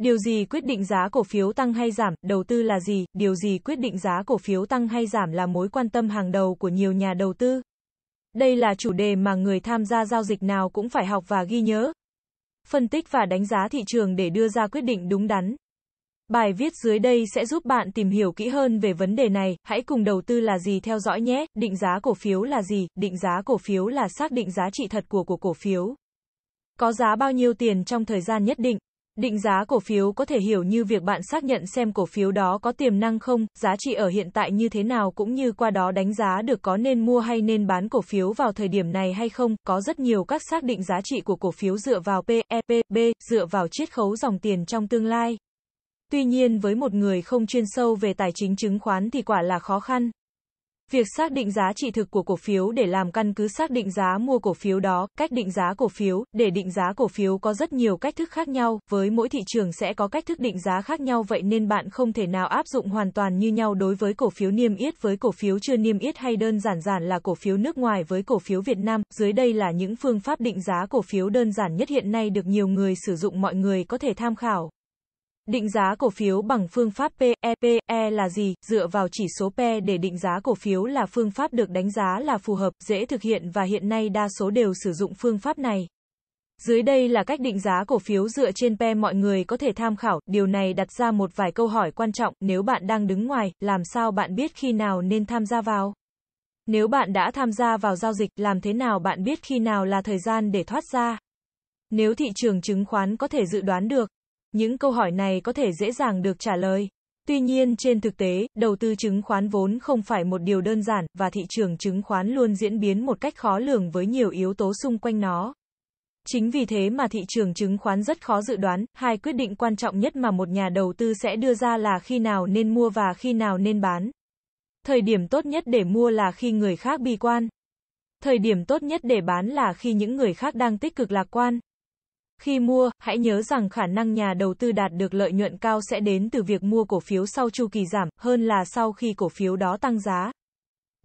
Điều gì quyết định giá cổ phiếu tăng hay giảm, đầu tư là gì, điều gì quyết định giá cổ phiếu tăng hay giảm là mối quan tâm hàng đầu của nhiều nhà đầu tư. Đây là chủ đề mà người tham gia giao dịch nào cũng phải học và ghi nhớ. Phân tích và đánh giá thị trường để đưa ra quyết định đúng đắn. Bài viết dưới đây sẽ giúp bạn tìm hiểu kỹ hơn về vấn đề này, hãy cùng đầu tư là gì theo dõi nhé. Định giá cổ phiếu là gì? Định giá cổ phiếu là xác định giá trị thật của của cổ phiếu. Có giá bao nhiêu tiền trong thời gian nhất định, Định giá cổ phiếu có thể hiểu như việc bạn xác nhận xem cổ phiếu đó có tiềm năng không, giá trị ở hiện tại như thế nào cũng như qua đó đánh giá được có nên mua hay nên bán cổ phiếu vào thời điểm này hay không. Có rất nhiều các xác định giá trị của cổ phiếu dựa vào P, E, P, B, dựa vào chiết khấu dòng tiền trong tương lai. Tuy nhiên với một người không chuyên sâu về tài chính chứng khoán thì quả là khó khăn. Việc xác định giá trị thực của cổ phiếu để làm căn cứ xác định giá mua cổ phiếu đó, cách định giá cổ phiếu, để định giá cổ phiếu có rất nhiều cách thức khác nhau, với mỗi thị trường sẽ có cách thức định giá khác nhau vậy nên bạn không thể nào áp dụng hoàn toàn như nhau đối với cổ phiếu niêm yết với cổ phiếu chưa niêm yết hay đơn giản giản là cổ phiếu nước ngoài với cổ phiếu Việt Nam. Dưới đây là những phương pháp định giá cổ phiếu đơn giản nhất hiện nay được nhiều người sử dụng mọi người có thể tham khảo. Định giá cổ phiếu bằng phương pháp PE. PE là gì? Dựa vào chỉ số P để định giá cổ phiếu là phương pháp được đánh giá là phù hợp, dễ thực hiện và hiện nay đa số đều sử dụng phương pháp này. Dưới đây là cách định giá cổ phiếu dựa trên P. mọi người có thể tham khảo, điều này đặt ra một vài câu hỏi quan trọng, nếu bạn đang đứng ngoài, làm sao bạn biết khi nào nên tham gia vào? Nếu bạn đã tham gia vào giao dịch, làm thế nào bạn biết khi nào là thời gian để thoát ra? Nếu thị trường chứng khoán có thể dự đoán được, những câu hỏi này có thể dễ dàng được trả lời. Tuy nhiên trên thực tế, đầu tư chứng khoán vốn không phải một điều đơn giản, và thị trường chứng khoán luôn diễn biến một cách khó lường với nhiều yếu tố xung quanh nó. Chính vì thế mà thị trường chứng khoán rất khó dự đoán, hai quyết định quan trọng nhất mà một nhà đầu tư sẽ đưa ra là khi nào nên mua và khi nào nên bán. Thời điểm tốt nhất để mua là khi người khác bi quan. Thời điểm tốt nhất để bán là khi những người khác đang tích cực lạc quan. Khi mua, hãy nhớ rằng khả năng nhà đầu tư đạt được lợi nhuận cao sẽ đến từ việc mua cổ phiếu sau chu kỳ giảm, hơn là sau khi cổ phiếu đó tăng giá.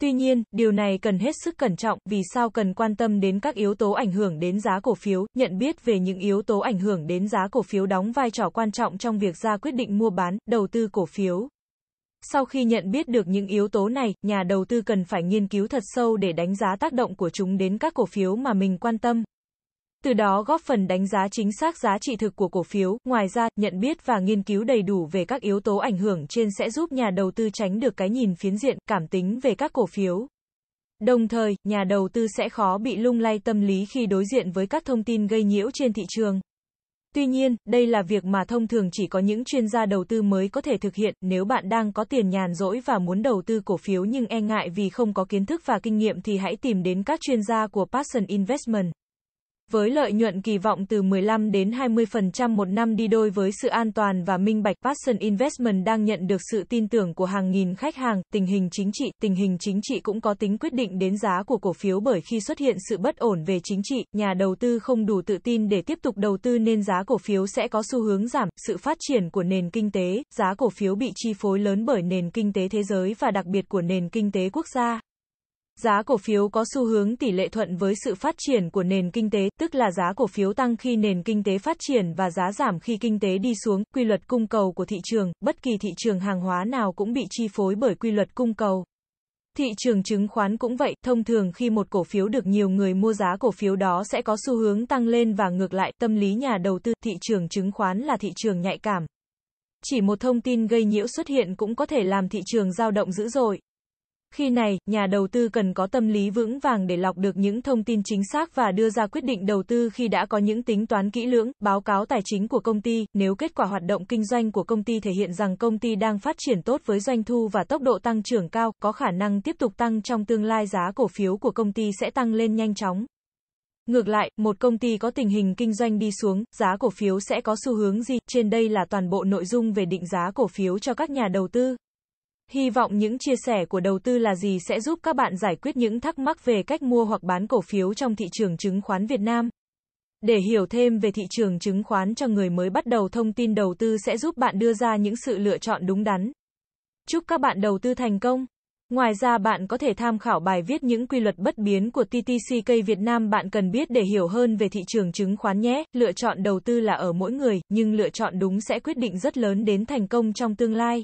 Tuy nhiên, điều này cần hết sức cẩn trọng, vì sao cần quan tâm đến các yếu tố ảnh hưởng đến giá cổ phiếu, nhận biết về những yếu tố ảnh hưởng đến giá cổ phiếu đóng vai trò quan trọng trong việc ra quyết định mua bán, đầu tư cổ phiếu. Sau khi nhận biết được những yếu tố này, nhà đầu tư cần phải nghiên cứu thật sâu để đánh giá tác động của chúng đến các cổ phiếu mà mình quan tâm từ đó góp phần đánh giá chính xác giá trị thực của cổ phiếu. Ngoài ra, nhận biết và nghiên cứu đầy đủ về các yếu tố ảnh hưởng trên sẽ giúp nhà đầu tư tránh được cái nhìn phiến diện, cảm tính về các cổ phiếu. Đồng thời, nhà đầu tư sẽ khó bị lung lay tâm lý khi đối diện với các thông tin gây nhiễu trên thị trường. Tuy nhiên, đây là việc mà thông thường chỉ có những chuyên gia đầu tư mới có thể thực hiện, nếu bạn đang có tiền nhàn rỗi và muốn đầu tư cổ phiếu nhưng e ngại vì không có kiến thức và kinh nghiệm thì hãy tìm đến các chuyên gia của Passion Investment với lợi nhuận kỳ vọng từ 15 đến 20% một năm đi đôi với sự an toàn và minh bạch. Passion Investment đang nhận được sự tin tưởng của hàng nghìn khách hàng. Tình hình chính trị, tình hình chính trị cũng có tính quyết định đến giá của cổ phiếu bởi khi xuất hiện sự bất ổn về chính trị, nhà đầu tư không đủ tự tin để tiếp tục đầu tư nên giá cổ phiếu sẽ có xu hướng giảm. Sự phát triển của nền kinh tế, giá cổ phiếu bị chi phối lớn bởi nền kinh tế thế giới và đặc biệt của nền kinh tế quốc gia. Giá cổ phiếu có xu hướng tỷ lệ thuận với sự phát triển của nền kinh tế, tức là giá cổ phiếu tăng khi nền kinh tế phát triển và giá giảm khi kinh tế đi xuống. Quy luật cung cầu của thị trường, bất kỳ thị trường hàng hóa nào cũng bị chi phối bởi quy luật cung cầu. Thị trường chứng khoán cũng vậy, thông thường khi một cổ phiếu được nhiều người mua giá cổ phiếu đó sẽ có xu hướng tăng lên và ngược lại, tâm lý nhà đầu tư, thị trường chứng khoán là thị trường nhạy cảm. Chỉ một thông tin gây nhiễu xuất hiện cũng có thể làm thị trường dao động dữ dội. Khi này, nhà đầu tư cần có tâm lý vững vàng để lọc được những thông tin chính xác và đưa ra quyết định đầu tư khi đã có những tính toán kỹ lưỡng, báo cáo tài chính của công ty, nếu kết quả hoạt động kinh doanh của công ty thể hiện rằng công ty đang phát triển tốt với doanh thu và tốc độ tăng trưởng cao, có khả năng tiếp tục tăng trong tương lai giá cổ phiếu của công ty sẽ tăng lên nhanh chóng. Ngược lại, một công ty có tình hình kinh doanh đi xuống, giá cổ phiếu sẽ có xu hướng gì? Trên đây là toàn bộ nội dung về định giá cổ phiếu cho các nhà đầu tư. Hy vọng những chia sẻ của đầu tư là gì sẽ giúp các bạn giải quyết những thắc mắc về cách mua hoặc bán cổ phiếu trong thị trường chứng khoán Việt Nam. Để hiểu thêm về thị trường chứng khoán cho người mới bắt đầu thông tin đầu tư sẽ giúp bạn đưa ra những sự lựa chọn đúng đắn. Chúc các bạn đầu tư thành công. Ngoài ra bạn có thể tham khảo bài viết những quy luật bất biến của TTCK Việt Nam bạn cần biết để hiểu hơn về thị trường chứng khoán nhé. Lựa chọn đầu tư là ở mỗi người, nhưng lựa chọn đúng sẽ quyết định rất lớn đến thành công trong tương lai.